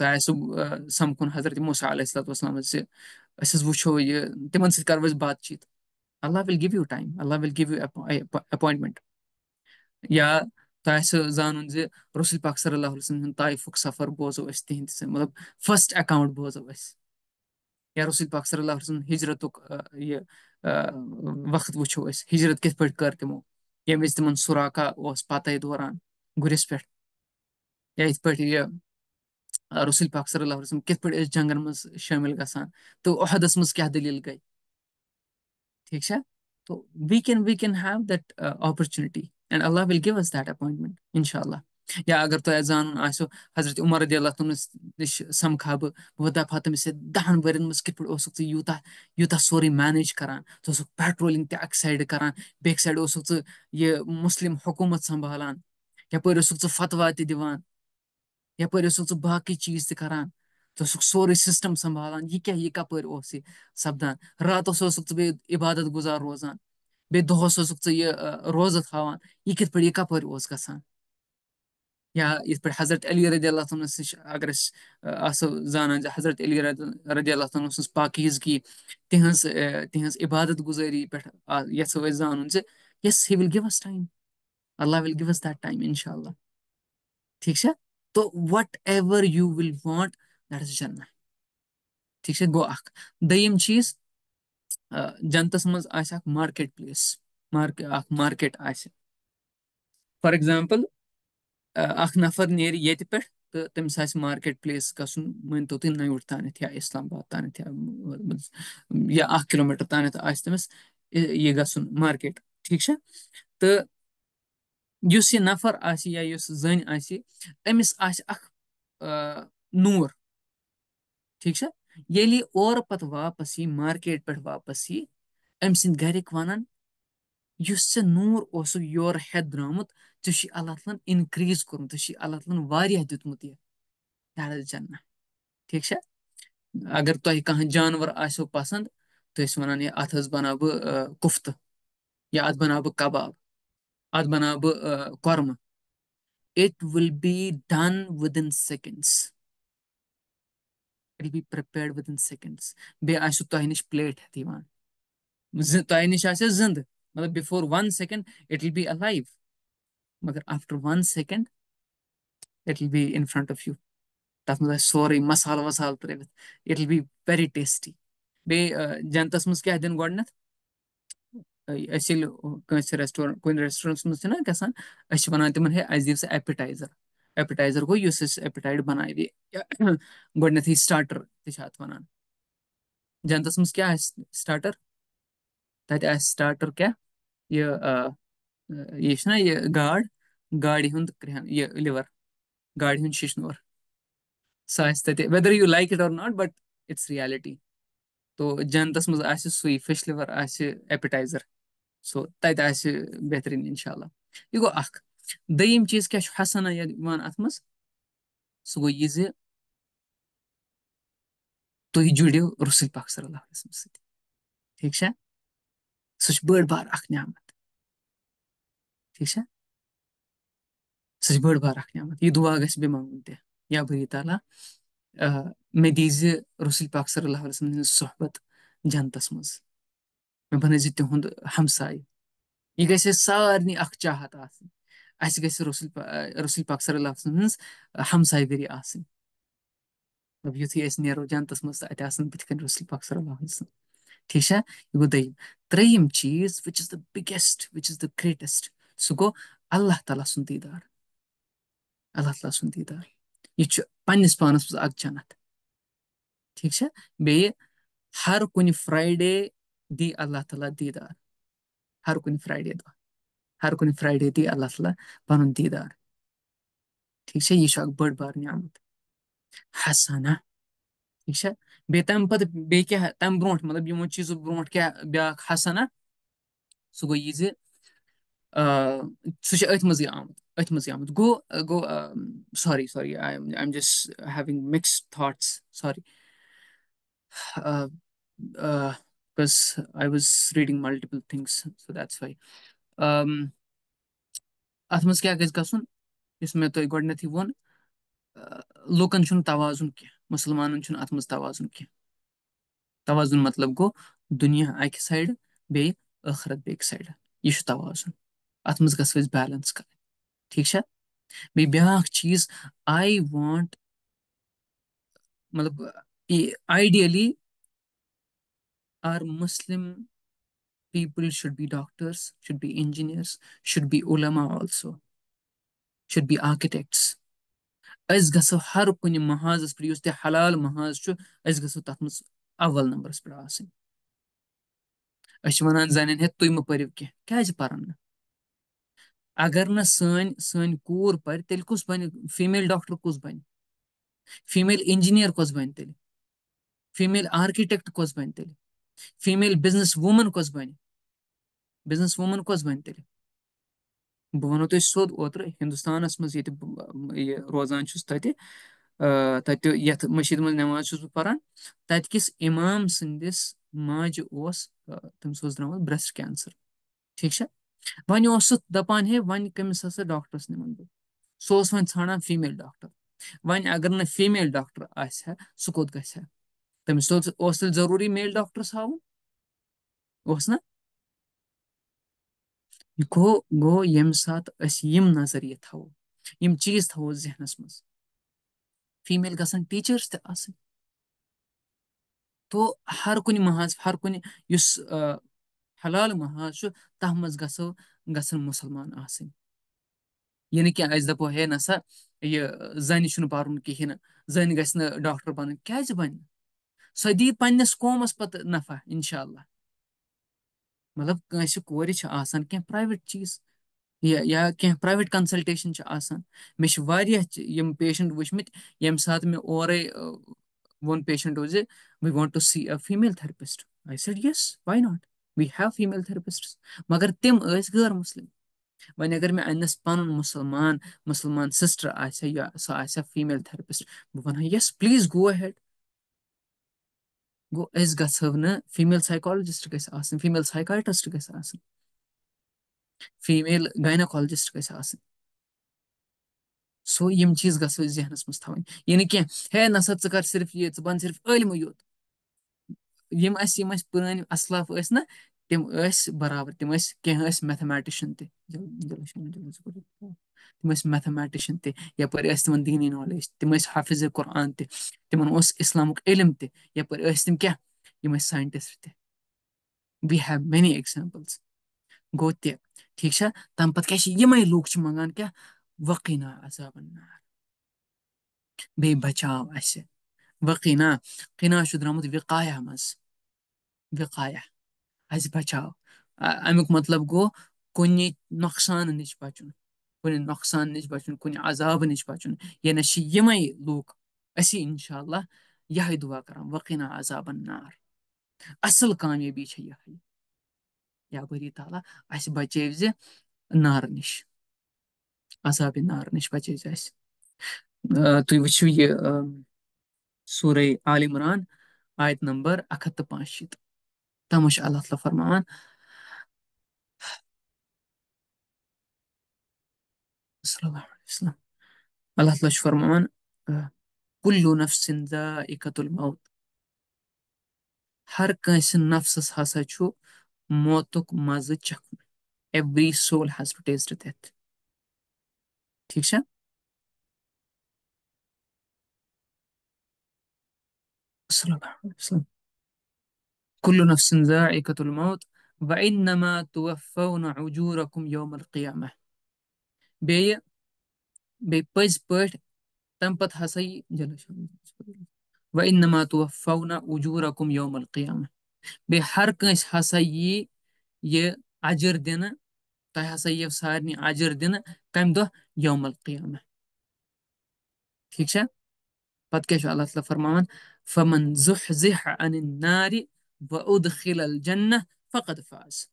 तह समकुन हजरत मूसा अलैहिस्सलाम वो ये तिमन सरो बातचीत Allah will give you time Allah will give you appointment या तह जान जसूल पाक सल्लम ताइफुक सफर बोजो तिंद मतलब फर्स्ट अकाउंट बोजो या रसूल पाक सल्लम हिजरत ये وقت وٕچھو أسۍ ہِجرت کِتھ پٲٹھۍ کٔر تِمو ییٚمہِ وِزِ تِمن سُراخا اوس پَتَے دوران گُرِس پٮ۪ٹھ یا یِتھ پٲٹھۍ یہِ رسول پاک صلی اللہ علیہ وسلم کِتھ پٲٹھۍ ٲسۍ جنگن منٛز شٲمِل گژھان تہٕ عہدَس منٛز کیٛاہ دٔلیٖل گٔے ٹھیٖک چھا تو we can we can have that opportunity and Allah will give us that appointment اِنشاء اللہ یا اگر تۄہہِ اَتہِ زانُن آسیو حضرت عمر رضی اللہ تٔمِس نِش سَمکھٕ ہا بہٕ بہٕ دَپہٕ ہا تٔمِس ہے دَہَن ؤرۍ یَن منٛز کِتھ پٲٹھۍ اوسُکھ ژٕ یوٗتاہ یوٗتاہ سورُے مینیج کَران ژٕ اوسُکھ پیٹرولِنٛگ تہِ اَکہِ سایڈٕ کَران بیٚکہِ سایڈٕ اوسُکھ ژٕ یہِ مُسلِم حکوٗمت سنٛبھالان یَپٲرۍ اوسُکھ ژٕ فتوا تہِ دِوان یَپٲرۍ اوسُکھ ژٕ باقٕے چیٖز تہِ کَران ژٕ اوسُکھ سورُے سِسٹَم سنٛبھالان یہِ کیٛاہ یہِ کَپٲرۍ اوس یہِ سَپدان راتَس اوسُکھ ژٕ بیٚیہِ عبادت گُزار روزان بیٚیہِ دۄہَس اوسُکھ ژٕ یہِ روزٕ تھاوان یہِ کِتھ پٲٹھۍ یہِ کَپٲرۍ اوس گژھان یا یِتھ پٲٹھۍ حضرت علی رضی اللہ تعالیٰ ہَس نِش اگر أسۍ آسو زانان زِ حضرت علی رضی اللہ تعالیٰ سٕنٛز پاکیزگی تِہٕنٛز تِہٕنٛز عبادت گُزٲری پٮ۪ٹھ یَژھو أسۍ زانُن زِ yes he will give us time Allah will give us that time اِنشاء اللہ ٹھیٖک چھا تو whatever you will want that is جَنت ٹھیٖک چھا گوٚو اَکھ دوٚیِم چیٖز جنتَس منٛز آسہِ اَکھ مارکیٹ پٕلیس مارکیٹ اَکھ مارکیٹ آسہِ فار ایٚگزامپٕل अख नफर ने ये पे तो तमिस आस मार्केट प्लेस गसन मन तो नयूट तान या इस्लामाबाद तान या अख किलोमीटर तान तमिस ये गसन मार्केट ठीक है तो उस ये नफर या जन आमिस नूर ठीक है ये और पत वापस यी मार्केट पे वापस यी अम सद वन नूर उस योर हेत द्रामुत ژےٚ چھُے اللہ تعالیٰ ہن اِنکریٖز کوٚرمُت ژےٚ چھُے اللہ تعالیٰ ہن واریاہ دیُتمُت یہِ دار جنہ ٹھیٖک چھا اگر تۄہہِ کانٛہہ جانوَر آسیو پَسنٛد تُہۍ ٲسِو وَنان ہے اَتھ حظ بَناو بہٕ کُفتہٕ یا اَتھ بَناو بہٕ کَباب اَتھ بَناو بہٕ کۄرمہٕ it will be done within seconds it be prepared within seconds بیٚیہِ آسِو تۄہہِ نِش پلیٹ ہٮ۪تھ یِوان زِ تۄہہِ نِش آسیو زِندٕ مطلب before one second it will be a life मगर after one second it will be in front of you तथ मे सोरे मसाल वसाल त्रव it will be very tasty बे जनतस मे क्या दिन गोडन रेस्टोरेंट रेस्टोरेंट मे ना गा वन एपिटाइजर एपिटाइजर गो एपिटाइड बन गोडन स्टार्टर तथ वन जनतस मे क्या स्टार्टर तथा स्टार्टर क्या ये ये ना ये गाड़ گاڑِ ہُنٛد کرٛہن یہِ لِور گاڑِ ہُنٛد شِشنور سُہ آسہِ تَتہِ whether you like it or not but it's reality تو جنتَس منٛز آسہِ سُے فِش لِور آسہِ ایپِٹایزَر سو تَتہِ آسہِ بہتریٖن اِنشاء اللہ یہِ گوٚو اَکھ دٔیِم چیٖز کیٛاہ چھُ حسنا یِوان اَتھ منٛز سُہ گوٚو یہِ زِ تُہۍ جُڑِو رسول پاک صلی اللہ علیہ وسلم سۭتۍ ٹھیٖک چھا سُہ چھِ بٔڑ بار اَکھ نعمت ٹھیٖک چھا سۄ چھِ بٔڑ بار اَکھ نعمت یہِ دُعا گژھِ بیٚیہِ منٛگُن تہِ یا بٔری تعالیٰ مےٚ دِیٖزِ رسول پاک صلی اللہ علیہ وسلم سٕنٛز صحبت جنتَس منٛز مےٚ بَنٲیزِ تِہُنٛد ہمساے یہِ گژھِ اَسہِ سارنٕے اَکھ چاہت آسٕنۍ اَسہِ گژھِ رسول رسول پاک صلی اللہ علیہ وسلم ہٕنٛز ہمساے ؤری آسٕنۍ مطلب یُتھُے أسۍ نیرو جنتَس منٛز تہٕ اَتہِ آسَن بٕتھِ کَنۍ رسول پاک صلی اللہ علیہ وسلم ٹھیٖک چھا یہِ گوٚو دٔیِم ترٛیٚیِم چیٖز which is the biggest which is the greatest سُہ گوٚو اللہ تعالیٰ سُنٛد دیٖدار اللہ تعالیٰ سُنٛد دیٖدار یہِ چھُ پنٛنِس پانَس منٛز اَکھ جنت ٹھیٖک چھا بیٚیہِ ہر کُنہِ فرٛایڈے دی اللہ تعالیٰ دیٖدار ہر کُنہِ فرٛایڈے دۄہ ہر کُنہِ فرٛایڈے دی اللہ تعالیٰ پَنُن دیٖدار ٹھیٖک چھا یہِ چھُ اَکھ بٔڑ بار نعمت حسنا ٹھیٖک چھا بیٚیہِ تَمہِ پَتہٕ بیٚیہِ کیٛاہ تَمہِ برونٛٹھ مطلب یِمو چیٖزو برونٛٹھ کیٛاہ بیٛاکھ حسنا سُہ گوٚو یہِ زِ سُہ چھُ أتھۍ منٛزٕے آمُت It was Yamut. Go, uh, go. Um, sorry, sorry. I'm, I'm just having mixed thoughts. Sorry. Uh, uh, because I was reading multiple things, so that's why. Um, अथ मज क्या गज गु यस मे तुम गोडनथ वो लूकन तवाजुन कह मुसलमान अत मज तवाजुन कह तवाजुन मतलब गो दुनिया अक सैड बे ٲخرت بیٚکہِ سایڈٕ یہِ چھُ تَوازُن اَتھ منٛز گژھو أسۍ بیلَنس کَرٕنۍ ٹھیٖک چھا بیٚیہِ بیٛاکھ چیٖز آی وانٹ مطلب ideally are Muslim people should be doctors should be engineers should be اُلما آلسو شُڈ بی آرکِٹیکٹٕس أسۍ گژھو ہر کُنہِ محاذَس پٮ۪ٹھ یُس تہِ حلال محاذ چھُ أسۍ گژھو تَتھ منٛز اَوَل نمبرَس پٮ۪ٹھ آسٕنۍ أسۍ چھِ وَنان زَنٮ۪ن ہے تُہۍ مہٕ پٔرِو کینٛہہ کیٛازِ پَرَن نہٕ अगर न सन सन कूर पर तेल कुस बन फीमेल डॉक्टर कुस बन फीमेल इंजीनियर कुस बन तेल फीमेल आर्किटेक्ट कुस बन तेल फीमेल बिजनेस वुमन कुस बन बिजनेस वुमन कुस बन तेल बह वनो तुम तो सोद ओत हिंदुस्तान मज ये रोजान तथे तथ यथ मशीद मज नमाज पान तथ किस इमाम संदिस माजि तम द्राम ब्रेस्ट कैंसर ठीक है वन उस दपान हे वन कमिस हसा डॉक्टरस निमन बह सो वन ान फीमेल डॉक्टर वन अगर ना फीमेल डॉक्टर आ ग जरूरी मेल डॉक्टरस हावन ना गो गो यम सात यम थो यम चीज थो जहनस मज फीमेल टीचर्स तो हर कुन महाज हर कुन حلال محاذ چھُ تَتھ منٛز گژھو مسلمان مُسلمان یعنی کہ نہٕ دپو ہے نسا یہِ زَنہِ چھُنہٕ پَرُن کِہیٖنۍ نہٕ زَنہِ گژھِ نہٕ ڈاکٹر بَنٕنۍ کیٛازِ بَنہِ سۄ دی پنٛنِس قومَس پَتہٕ نفع اِنشاء اللہ مطلب کٲنٛسہِ کورِ چھِ آسان کینٛہہ پرٛایویٹ چیٖز یا کینٛہہ پرٛایویٹ کنسلٹیشن چھِ آسان مےٚ یم پیشنٹ یِم یم وٕچھمٕتۍ میں ساتہٕ مےٚ اورَے ووٚن پیشَنٹو زِ we want to see a female therapist I said yes why not we have female therapists मगर तम गैर मुस्लिम वन अगर मे अनस पन मुसलमान मुसलमान सिस्टर आसा या सो आसा फीमेल थेरेपिस्ट बह वन यस प्लीज गो हेड गो अस फीमेल साइकोलॉजिस्ट ग फीमेल साइकाट्रिस्ट ग फीमेल गायनाकोलॉजिस्ट गन सो यम चीज गो जहनस मज ये कह ना सर कर सिर्फ ये तो बन सिर्फ अलमो योत یِم اَسہِ یِم اَسہِ پرٲنۍ اَسلاف ٲسۍ نا تِم ٲسۍ برابر تِم ٲسۍ کینٛہہ ٲسۍ میتھمیٹِشَن تہِ تِم ٲسۍ میتھمیٹِشَن تہِ یَپٲرۍ ٲسۍ تِمَن دیٖنی نالیج تِم ٲسۍ حافِظ قرآن تہِ تِمَن اوس اِسلامُک علم تہِ یَپٲرۍ ٲسۍ تِم کیٛاہ یِم ٲسۍ ساینٹِسٹ تہِ وی ہیو مینی ایٚگزامپٕلز گوٚو تہِ ٹھیٖک چھا تَمہِ پَتہٕ کیٛاہ چھِ یِمَے لُکھ چھِ منٛگان کیٛاہ وقیٖنا عذابَن نار بیٚیہِ بَچاو اَسہِ وقیٖنا قِنا چھُ درٛامُت وِقایا منٛز وقایہ اس بچاو امیک مطلب گو کُنہِ نۄقصان نِش بچُن کُنہِ نۄقصان نِش بچُن کُنہِ عذاب نِش بچُن یعنی چھِ یِمے لوٗکھ أسی اِنشاء اللہ یِہے دُعا کران وقینا عذابن نار اصل کامیٲبی چھےٚ یِہے یا بری تعالیٰ اَسہِ بچٲو زِ نارٕ نِش عذابہِ نارٕ نِش بچٲو زِ اَسہِ تُہۍ وٕچھِو یہِ سورہ عال عمران آیت نمبر اکھ ہَتھ تہٕ پانٛژھ شیٖتھ da mush Allah tila farmoman sallallohu alayhi vasallam Allah tila kullu nafsin zaikatul maut Her kaisi nafsas hasa chu mazı मजे Every soul has to taste death. Death ठीक है सल्लल्लाहु अलैहि वसल्लम كل نفس ذائقة الموت وإنما توفون عجوركم يوم القيامة بي بي پٔزۍ پٲٹھۍ تنبت حسي وإنما توفون عجوركم يوم القيامة بي القیامہ حسي ہر کٲنٛسہِ ہسا یی یہِ اجر دِنہٕ تۄہہِ ہسا یِیو سارنٕے اجر دِنہٕ کمہِ دۄہ یوم ٹھیٖک چھا پَتہٕ کیٛاہ چھُ اللہ تعالیٰ فرماوان فمن زُح زِح عن نارِ وأدخل الجنة فقد فاز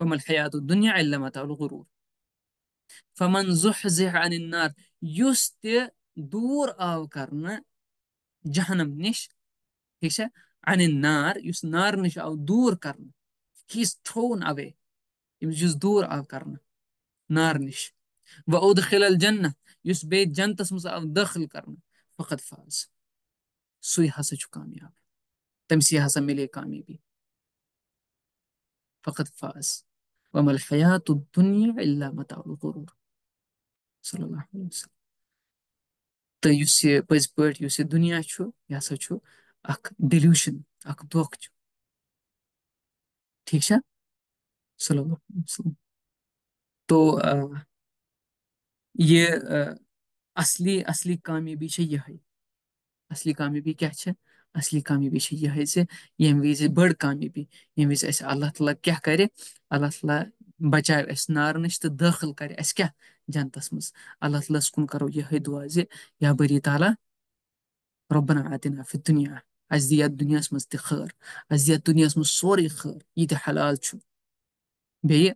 وما الحياة الدنيا إلا متاع الغرور فمن زحزح عن النار يست دور آو كرنا جهنم نش هيش عن النار يس نار نش أو دور كرنا he is thrown يمجز دور آو كرنا نار نش وأدخل الجنة يس بيت جنتس مس آو دٲخٕل کرنہٕ فقط فاض سُے ہسا كامياب तमसी हासा मिले कामयाबी फ़कत फ़ास वमल हयात दुनिया मतूर तो इस पज पे इस दुनिया यह हसा डिल्यूशन ठीक है तो ये असली असली कामयाबी यही असली कामयाबी क्या اَصلی کامیٲبی چھِ یِہے زِ ییٚمہِ وِزِ بٔڑ کامیٲبی ییٚمہِ وِزِ اَسہِ اللہ تعالیٰ کیٛاہ کَرِ اللہ تعالیٰ بَچاوِ اَسہِ نارٕ نِش تہٕ دٲخٕل کَرِ اَسہِ کیٛاہ جنتَس منٛز اللہ تعالیٰ ہَس کُن کَرو یِہے دُعا زِ یا بٔری تعالیٰ رۄبَن عطنا فہِ دُنیا اَسہِ دِ یَتھ دُنیاہَس منٛز تہِ خٲر اَسہِ دِ یَتھ دُنیاہَس منٛز سورُے خٲر یہِ تہِ حلال چھُ بیٚیہِ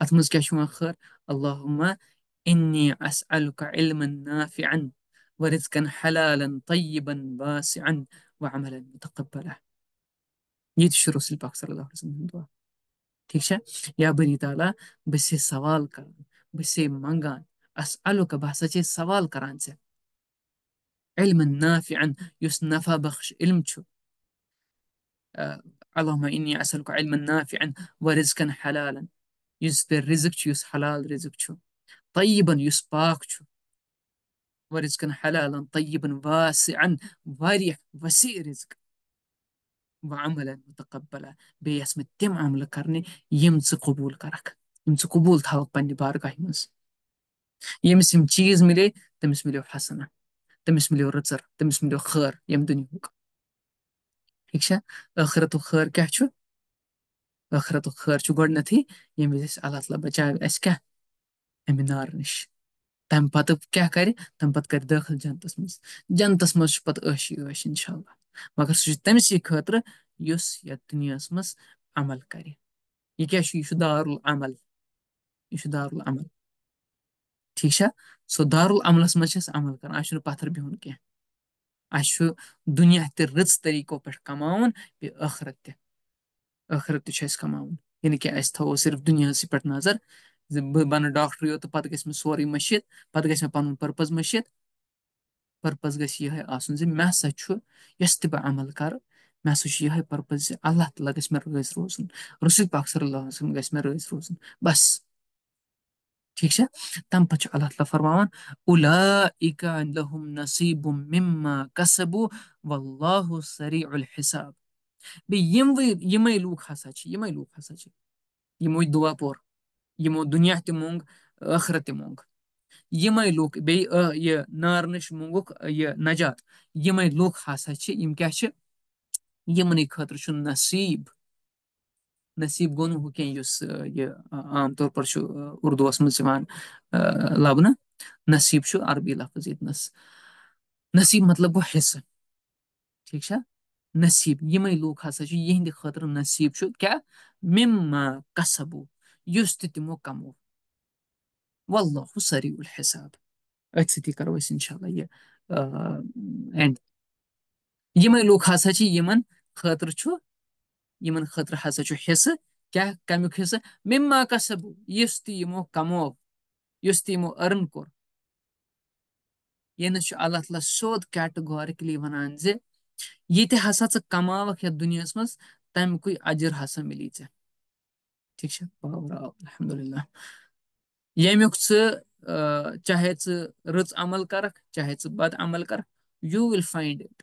اَتھ منٛز کیٛاہ چھُ یِوان خٲر اللہ عمہ اِنی اَسہِ علمن نافِعن ورزقا حلالا طيبا واسعا وعملا متقبلا ये तो शुरू से पाक सल्लल्लाहु अलैहि वसल्लम दुआ ठीक छ या बरी ताला बसे सवाल कर बसे मंगान असअलु का علما نافعا يس نفا بخش علم شو آه اللهم إني أسألك علما نافعا ورزقا حلالا يس الرزق شو يس حلال رزق شو طيبا يس باك ورزقا حلالا طيبا واسعا واريا وسيء رزق وعملا متقبلا بيسم مےٚ تِم عملہٕ کرنہِ یِم قبوٗل كرك يمس قبوٗل تھاوکھ بني بارك منٛز يمس يم چیٖز ملي تٔمِس مِلیو حسنہ تٔمِس مِلیو رزر تٔمِس مِلیو خير يم دنيا ٹھیٖک چھا ٲخرتُک خٲر کیٛاہ چھُ ٲخرتُک خٲر چھُ گۄڈٕنٮ۪تھٕے ییٚمہِ وِزِ أسۍ اللہ تعالیٰ بچاو اَسہِ نِش तम पत क्या कर तम पत कर दखल जनतस मज जनतस मज पत ऐशी ऐश इंशाल्लाह मगर सह तमसी खतर उस ये दुनियास मज कर यह क्या दारुल अमल यह दारमल ठीक सो दारुल अमलस मज कर पथर बिहुन कह दुनिया त रच तरीको पे कमा बे आखरत तखरत तमा यानी कि अस सिर्फ दुनिया पे नजर زِ بہٕ بَنہٕ ڈاکٹرٕے یوت تہٕ پَتہٕ گژھِ مےٚ سورُے مٔشِتھ پَتہٕ گژھِ مےٚ پَنُن پٔرپَز مٔشِتھ پٔرپَز گژھِ یِہوٚے آسُن زِ مےٚ ہسا چھُ یۄس تہِ بہٕ عمل کَرٕ مےٚ ہسا چھُ یِہوٚے پٔرپَز زِ اللہ تعالیٰ گژھِ مےٚ رٲضۍ روزُن رسول پاک صلی اللہ علیہ وسلم گژھِ مےٚ رٲضۍ روزُن بَس ٹھیٖک چھا تَمہِ پَتہٕ چھُ اللہ تعالیٰ فرماوان اُلا لہم نصیٖب مِما کسبو واللہ سری الحساب بیٚیہِ یِموٕے یِمَے لوٗکھ ہسا چھِ یِمَے لوٗکھ ہسا چھِ یِموٕے دُعا پور यमो दुनिया त मूंग ٲخرت تہِ موٚنٛگ یِمے لُکھ بیٚیہِ یہِ نار نِش موٚنٛگُکھ یہِ نجات یِمے لُکھ ہسا چھِ یِم کیاہ چھِ یِمنٕے خٲطرٕ چھُ نصیٖب نصیٖب گوٚو نہٕ ہُہ کینٛہہ یُس یہِ عام طور پر چھُ اُردوٗوَس منٛز یِوان لَبنہٕ نصیٖب چھُ عربی لفظ ییٚتنَس نصیٖب مطلب گوٚو حِصہٕ ٹھیٖک چھا نصیٖب یِمے لُکھ ہسا چھِ یِہِنٛدِ خٲطرٕ نصیٖب چھُ کیاہ مِما کسبوٗ يستدم وكمور والله سريع الحساب أتسيتي كرويس إن شاء الله يه एंड यमे लोग हसा यमन खतर यमन खतर हसा हिस्से क्या कमिक हिस्से मिमा कसब इस तमो कमो इस तमो अर्न कोर ये अल्लाह तला सोद कैटगोरिकली वन ये हसा कमावक ये दुनिया मज तमक अजर हसा मिली ऐसे ठीक छ अल्हम्दुलिल्लाह यमुक चाहे च रच अमल करक चाहे च बद अमल कर you will find it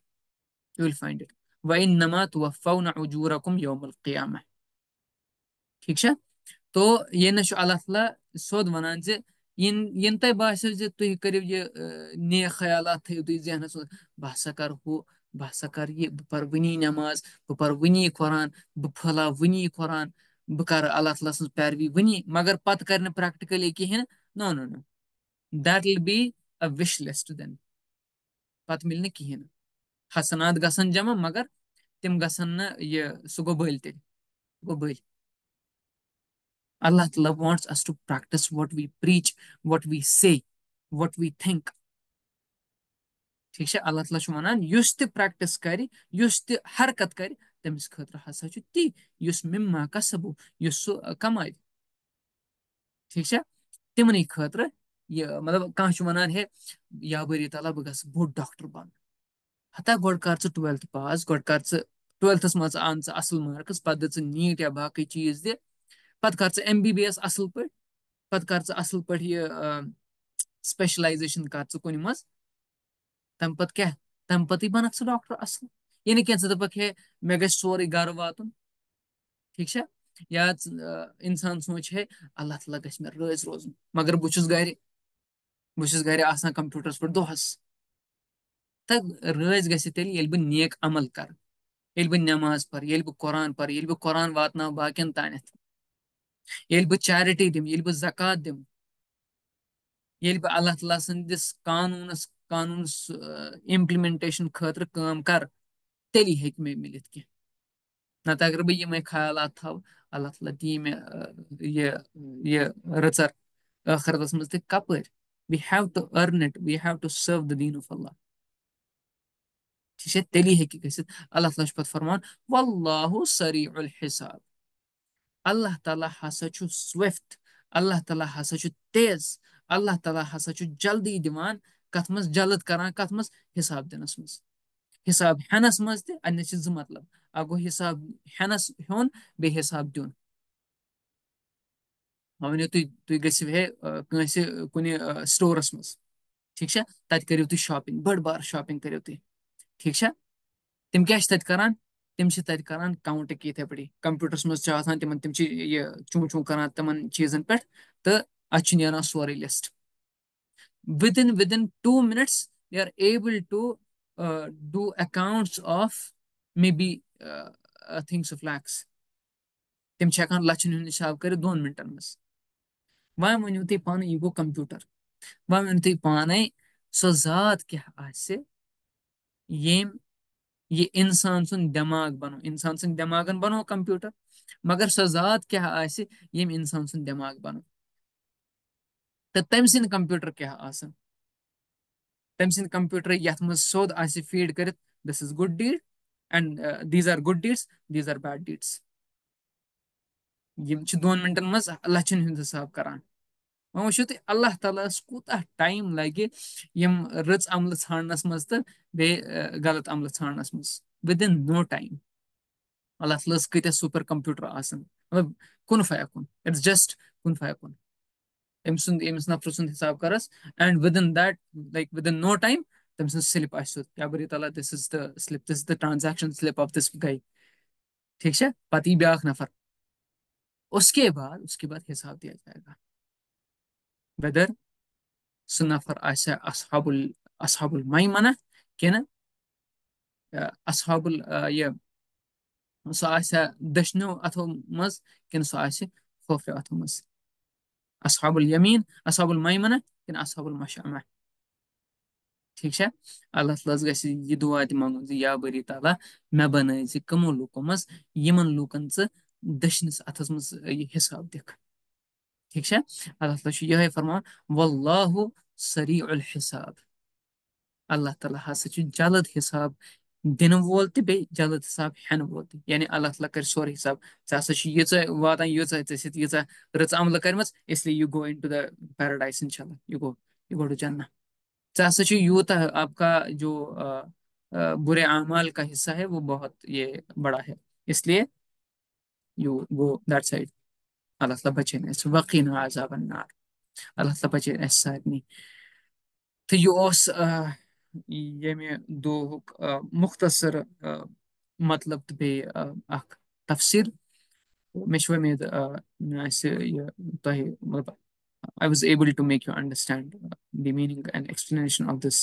you will find it वही नमा तुवफन अजूरकुम योम क़ियाम ठीक है तो ये ना अल्लाह ताला सोद वनान जे इन इन तय बासो जे तु करियो ये नेक ख्याल थो तुम जहनस बह हसा कर हू बह हसा कर ये बह पर वनी नमाज बह पर वनी कुरान बह वनी कुरान بہٕ کَرٕ اللہ تعالیٰ سٕنٛز پیروی وٕنی مگر پَتہٕ کَرٕ نہٕ پرٛٮ۪کٹِکٔلی کِہیٖنۍ no no no that will be a wish list دٮ۪ن پَتہٕ مِلہِ نہٕ کِہیٖنۍ نہٕ حسنات گژھن جمع مگر تِم گژھن نہٕ یہِ سُہ گوٚو بٔلۍ تیٚلہِ گوٚو بٔلۍ اللہ تعالیٰ wants us to practise what we preach what we say what we think ٹھیٖک چھا اللہ تعالیٰ چھُ وَنان یُس تہِ پرٛٮ۪کٹِس کَرِ یُس تہِ حرکت کَرِ تٔمِس خٲطرٕ ہسا چھُ تی یُس مِما کسبو یُس سُہ کمایہِ ٹھیٖک چھا تِمنٕے خٲطرٕ یہِ مطلب کانٛہہ چھُ وَنان ہے یا بٔری تعالیٰ بہٕ گژھٕ بوٚڑ ڈاکٹر بَنُن ہتا گۄڈٕ کر ژٕ ٹُویلتھ پاس گۄڈٕ کر ژٕ ٹُویلتھس منٛز اَن ژٕ اَصٕل مارکٕس پَتہٕ دِ ژٕ نیٖٹ یا باقٕے چیٖز دِ پَتہٕ کر ژٕ ایم بی بی ایس اَصٕل پٲٹھۍ پَتہٕ کر ژٕ اَصٕل پٲٹھۍ یہِ سٕپیشلایزیشن کر ژٕ کُنہِ منٛز تَمہِ پَتہٕ کیاہ تَمہِ پَتٕے بَنکھ ژٕ ڈاکٹر اَصٕل یعنی کینٛژھا دَپَکھ ہے مےٚ گژھِ سورُے گَرٕ واتُن ٹھیٖک چھا یا اِنسان سونٛچہِ ہے اللہ تعالیٰ گژھِ مےٚ رٲزۍ روزُن مگر بہٕ چھُس گَرِ بہٕ چھُس گَرِ آسان کَمپیوٗٹرَس پٮ۪ٹھ دۄہَس تہٕ رٲزۍ گژھِ تیٚلہِ ییٚلہِ بہٕ نیک عمل کَرٕ ییٚلہِ بہٕ نٮ۪ماز پَرٕ ییٚلہِ بہٕ قۄران پَرٕ ییٚلہِ بہٕ قۄران واتناو باقیَن تانٮ۪تھ ییٚلہِ بہٕ چیرِٹی دِمہٕ ییٚلہِ بہٕ زکات دِمہٕ ییٚلہِ بہٕ اللہ تعالیٰ سٕنٛدِس قانوٗنَس قانوٗنَس اِمپلِمٮ۪نٹیشن خٲطرٕ کٲم کَرٕ تیٚلی ہیٚکہِ مےٚ مِلِتھ کینٛہہ نَتہٕ اگر بہٕ یِمے خیالات تھاوٕ اللہ تعالیٰ دی مےٚ یہِ یہِ رٕژَر ٲخرَتَس منٛز تہِ کَپٲرۍ we have to earn it we have to serve the دیٖن آف اللہ ٹھیٖک چھا تیٚلی ہیٚکہِ گٔژھِتھ اللہ تعالیٰ چھُ پَتہٕ فرمان وَلہو سری الحِساب اللہ تعالیٰ ہسا چھُ سوِفٹ اللہ تعالیٰ ہسا چھُ تیز اللہ تعالیٰ ہسا چھُ جلدی دِوان کَتھ منٛز جلد کران کَتھ منٛز حِساب دِنَس منٛز حساب ہٮ۪نَس منٛز تہِ اَتہِ چھِ زٕ مطلب اَکھ گوٚو حِساب ہٮ۪نَس ہیوٚن بیٚیہِ حِساب دیُن وۄنۍ ؤنِو تُہۍ تُہۍ گٔژھِو ہے کٲنٛسہِ کُنہِ سٹورَس منٛز ٹھیٖک چھا تَتہِ کٔرِو تُہۍ شاپِنٛگ بٔڑ بار شاپِنٛگ کٔرِو تُہۍ ٹھیٖک چھا تِم کیٛاہ چھِ تَتہِ کَران تِم چھِ تَتہِ کَران کاوُنٛٹٕکۍ یِتھَے پٲٹھی کَمپیوٗٹرَس منٛز چھِ آسان تِمَن تِم چھِ یہِ چوٗ چوٗ کَران تِمَن چیٖزَن پٮ۪ٹھ تہٕ اَتھ چھُ نیران سورُے list within within two minutes they are able to uh, do accounts of maybe uh, uh, things of lakhs. تم چھِ ہٮ۪کان لَچھَن ہُنٛد حِساب کٔرِتھ دۄن مِنٹَن منٛز وۄنۍ ؤنِو تُہۍ پانہٕ یہِ گوٚو کَمپیوٗٹَر وۄنۍ ؤنِو تُہۍ پانَے سۄ ذات کیٛاہ آسہِ ییٚمۍ یہِ اِنسان سُنٛد دٮ۪ماغ بَنو اِنسان سٕنٛدۍ دٮ۪ماغَن بَنو کَمپیوٗٹَر مگر سۄ ذات کیٛاہ آسہِ ییٚمۍ اِنسان سُنٛد دٮ۪ماغ بَنو تہٕ تٔمۍ سٕنٛدۍ کَمپیوٗٹَر کیٛاہ آسَن तम सद कंप्यूटर यथ मज सोद फीड कर this is good deed and these are good deeds these are bad deeds दोन मिनटन मज लचन हूं हिसाब कर वो वो तुम अल्लाह टाइम लगे यम रच अमल ानस मज तो बे गलत अमल ानस मज within no time Allah तलास कत सुपर कंप्यूटर आसन मतलब कुन फाया कुन इट्स जस्ट कुन फाया कुन أمۍ سُنٛد أمِس نفرٕ سُنٛد حِساب کَرَس and within that like within no time تٔمۍ سٕنٛز سِلِپ آسہِ سیوٚد یا بری تعالیٰ this is the slip this is the transaction slip of this گٔے ٹھیٖک چھا پَتہٕ یی بیٛاکھ نفر उसके बाद उसके बाद हिसाब दिया जाएगा वेदर सुनफर आसा असहाबुल असहाबुल माइमना किन असहाबुल ये सो आसा दशनो अथो मज किन सो आसा खोफे अथो मज असहाब यमीन असहाब मैमना किन असहाब मशामा ٹھیٖک چھا اللہ تعالیٰ ہَس گژھِ یہِ دُعا تہِ منٛگُن زِ یا بٔری تعالیٰ مےٚ بَنٲیزِ کٕمو لُکو منٛز یِمن لُکن ژٕ دٔچھنِس اَتھس منٛز یہِ حِساب دِکھ ٹھیٖک چھا اللہ تعالیٰ چھُ یِہوٚے فرمان وَللہُ سری الحِساب اللہ تعالیٰ ہسا چھُ جلد حِساب دِنہٕ وول تہِ بیٚیہِ جلد حِساب ہٮ۪نہٕ وول تہِ یعنی اللہ تعالیٰ کَرِ سورُے حِساب ژٕ ہسا چھُ ییٖژاہ واتان ییٖژاہ ژےٚ سۭتۍ ییٖژاہ رٕژ عملہٕ کٔرمٕژ اِسلیے یہِ گوٚو اِن ٹُو دَ پیراڈایس اِنشاء اللہ یہِ گوٚو یہِ گوٚو جنہ ژٕ ہسا چھُ یوٗتاہ آپ کا جو बुरे अमाल का हिस्सा है वो बहुत ये बड़ा है इसलिए you go that side Allah ताला बचे ने वकीन अजाब النار अल्लाह ताला बचे ने सारनी तो यू ओस यमि दोहुक मुख्तसर मतलब तो बे अख तफसीर मे उम्मीद तह मतलब I was able to make you understand the meaning and explanation of this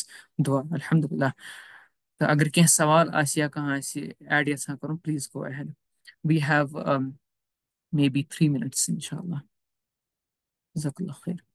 dua alhamdulillah तो अगर कह सवाल आसि या कहाँ आसि ऐड यसान करो please go ahead we have um, maybe 3 minutes inshallah jazakallah khair